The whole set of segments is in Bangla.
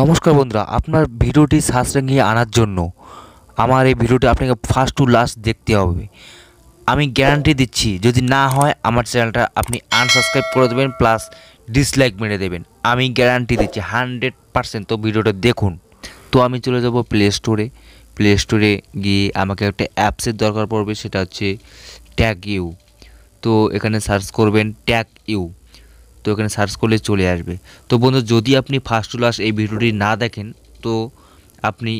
নমস্কার বন্ধুরা আপনার ভিডিওটি রেঙিয়ে আনার জন্য আমার এই ভিডিওটি আপনাকে ফার্স্ট টু লাস্ট দেখতে হবে আমি গ্যারান্টি দিচ্ছি যদি না হয় আমার চ্যানেলটা আপনি আনসাবস্ক্রাইব করে দেবেন প্লাস ডিসলাইক মেরে দেবেন আমি গ্যারান্টি দিচ্ছি হানড্রেড পারসেন্ট তো ভিডিওটা দেখুন তো আমি চলে যাব প্লে স্টোরে প্লে স্টোরে গিয়ে আমাকে একটা অ্যাপসের দরকার পড়বে সেটা হচ্ছে ট্যাগ ইউ তো এখানে সার্চ করবেন ট্যাগ ইউ তো এখানে সার্চ করলে চলে আসবে তো বন্ধু যদি আপনি ফার্স্ট টু লাস্ট এই ভিডিওটি না দেখেন তো আপনি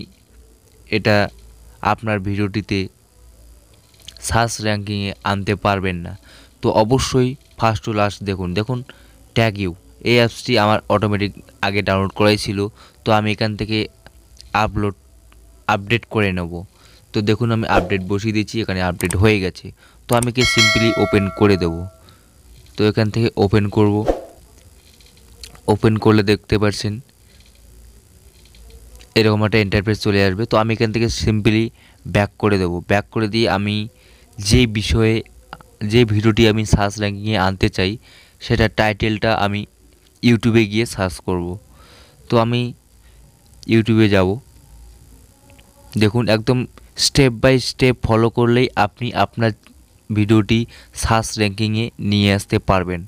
এটা আপনার ভিডিওটিতে সার্চ র্যাঙ্কিংয়ে আনতে পারবেন না তো অবশ্যই ফার্স্ট টু লাস্ট দেখুন দেখুন ট্যাগ ইউ এই অ্যাপসটি আমার অটোমেটিক আগে ডাউনলোড করাই ছিল তো আমি এখান থেকে আপলোড আপডেট করে নেব তো দেখুন আমি আপডেট বসিয়ে দিয়েছি এখানে আপডেট হয়ে গেছে তো আমি কি সিম্পলি ওপেন করে দেবো তো এখান থেকে ওপেন করব ওপেন করলে দেখতে পাচ্ছেন এরকম একটা ইন্টারফেস চলে আসবে তো আমি এখান থেকে সিম্পলি ব্যাক করে দেব ব্যাক করে দিয়ে আমি যে বিষয়ে যে ভিডিওটি আমি সার্চ র্যাঙ্কিংয়ে আনতে চাই সেটা টাইটেলটা আমি ইউটিউবে গিয়ে সার্চ করব তো আমি ইউটিউবে যাব দেখুন একদম স্টেপ বাই স্টেপ ফলো করলেই আপনি আপনার ভিডিওটি সার্চ র্যাঙ্কিংয়ে নিয়ে আসতে পারবেন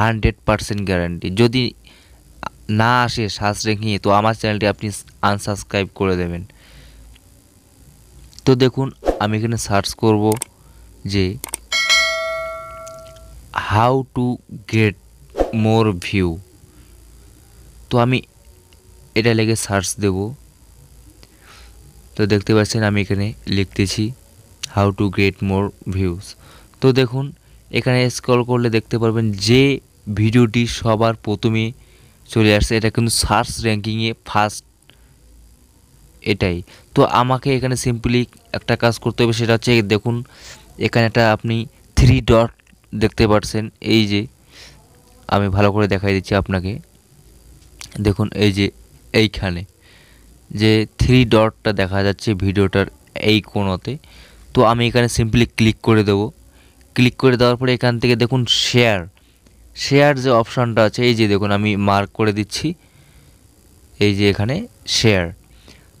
হান্ড্রেড পারসেন্ট গ্যারান্টি যদি না আসে সার্চ র্যাঙ্কিংয়ে তো আমার চ্যানেলটি আপনি আনসাবস্ক্রাইব করে দেবেন তো দেখুন আমি এখানে সার্চ করব যে how to get more view তো আমি এটা লেগে সার্চ দেব তো দেখতে পাচ্ছেন আমি এখানে লিখতেছি how to get more views তো দেখুন এখানে স্ক্রল করলে দেখতে পারবেন যে ভিডিওটি সবার প্রথমে চলে আসছে এটা কিন্তু সার্চ র্যাঙ্কিংয়ে ফার্স্ট এটাই তো আমাকে এখানে সিম্পলি একটা কাজ করতে হবে সেটা হচ্ছে দেখুন এখানে একটা আপনি থ্রি ডট দেখতে পাচ্ছেন এই যে আমি ভালো করে দেখাই দিচ্ছি আপনাকে দেখুন এই যে এইখানে যে থ্রি ডটটা দেখা যাচ্ছে ভিডিওটার এই কোণতে তো আমি এখানে সিম্পলি ক্লিক করে দেবো ক্লিক করে দেওয়ার পরে এখান থেকে দেখুন শেয়ার শেয়ার যে অপশানটা আছে এই যে দেখুন আমি মার্ক করে দিচ্ছি এই যে এখানে শেয়ার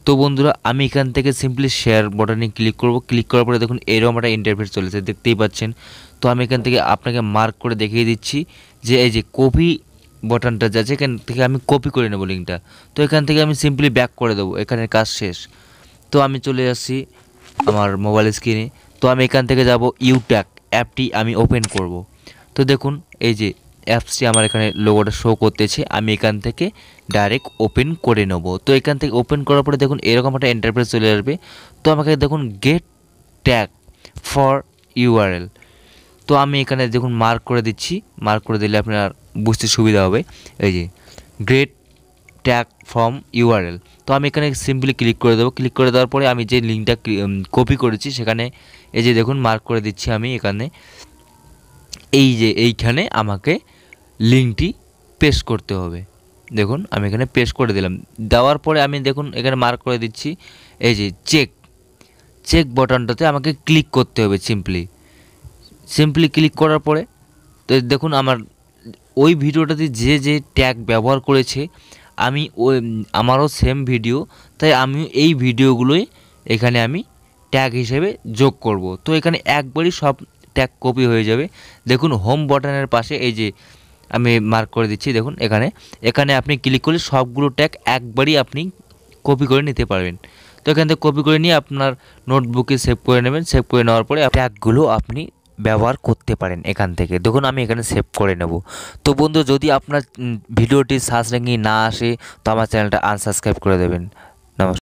তো বন্ধুরা আমি এখান থেকে সিম্পলি শেয়ার বটনে ক্লিক করব ক্লিক করার পরে দেখুন এরকম একটা ইন্টারফেস চলেছে দেখতেই পাচ্ছেন তো আমি এখান থেকে আপনাকে মার্ক করে দেখিয়ে দিচ্ছি যে এই যে কপি বটনটা যাচ্ছে এখান থেকে আমি কপি করে নেব লিঙ্কটা তো এখান থেকে আমি সিম্পলি ব্যাক করে দেবো এখানের কাজ শেষ তো আমি চলে আসছি আমার মোবাইল স্ক্রিনে তো আমি এখান থেকে যাব ইউট্যাক অ্যাপটি আমি ওপেন করব তো দেখুন এই যে অ্যাপসটি আমার এখানে লোগোটা শো করতেছে আমি এখান থেকে ডাইরেক্ট ওপেন করে নেব তো এখান থেকে ওপেন করার পরে দেখুন এরকম একটা এন্টারপ্রাইজ চলে আসবে তো আমাকে দেখুন গেট ট্যাগ ফর ইউআরএল তো আমি এখানে দেখুন মার্ক করে দিচ্ছি মার্ক করে দিলে আপনার বুঝতে সুবিধা হবে এই যে গ্রেট ট্যাগ ফ্রম ইউআরএল তো আমি এখানে সিম্পলি ক্লিক করে দেবো ক্লিক করে দেওয়ার পরে আমি যে লিঙ্কটা কপি করেছি সেখানে এই যে দেখুন মার্ক করে দিচ্ছি আমি এখানে এই যে এইখানে আমাকে লিঙ্কটি পেস্ট করতে হবে দেখুন আমি এখানে পেস্ট করে দিলাম দেওয়ার পরে আমি দেখুন এখানে মার্ক করে দিচ্ছি এই যে চেক চেক বটনটাতে আমাকে ক্লিক করতে হবে সিম্পলি সিম্পলি ক্লিক করার পরে তো দেখুন আমার ওই ভিডিওটাতে যে যে ট্যাগ ব্যবহার করেছে আমি ওই আমারও সেম ভিডিও তাই আমি এই ভিডিওগুলোই এখানে আমি ট্যাগ হিসেবে যোগ করব তো এখানে একবারই সব ট্যাগ কপি হয়ে যাবে দেখুন হোম বটনের পাশে এই যে আমি মার্ক করে দিচ্ছি দেখুন এখানে এখানে আপনি ক্লিক করলে সবগুলো ট্যাগ একবারই আপনি কপি করে নিতে পারবেন তো এখান থেকে কপি করে নিয়ে আপনার নোটবুকে সেভ করে নেবেন সেভ করে নেওয়ার পরে ট্যাগগুলো আপনি ব্যবহার করতে পারেন এখান থেকে দেখুন আমি এখানে সেভ করে নেব তো বন্ধু যদি আপনার ভিডিওটি সার্চ র্যাঙ্কিং না আসে তো আমার চ্যানেলটা আনসাবস্ক্রাইব করে দেবেন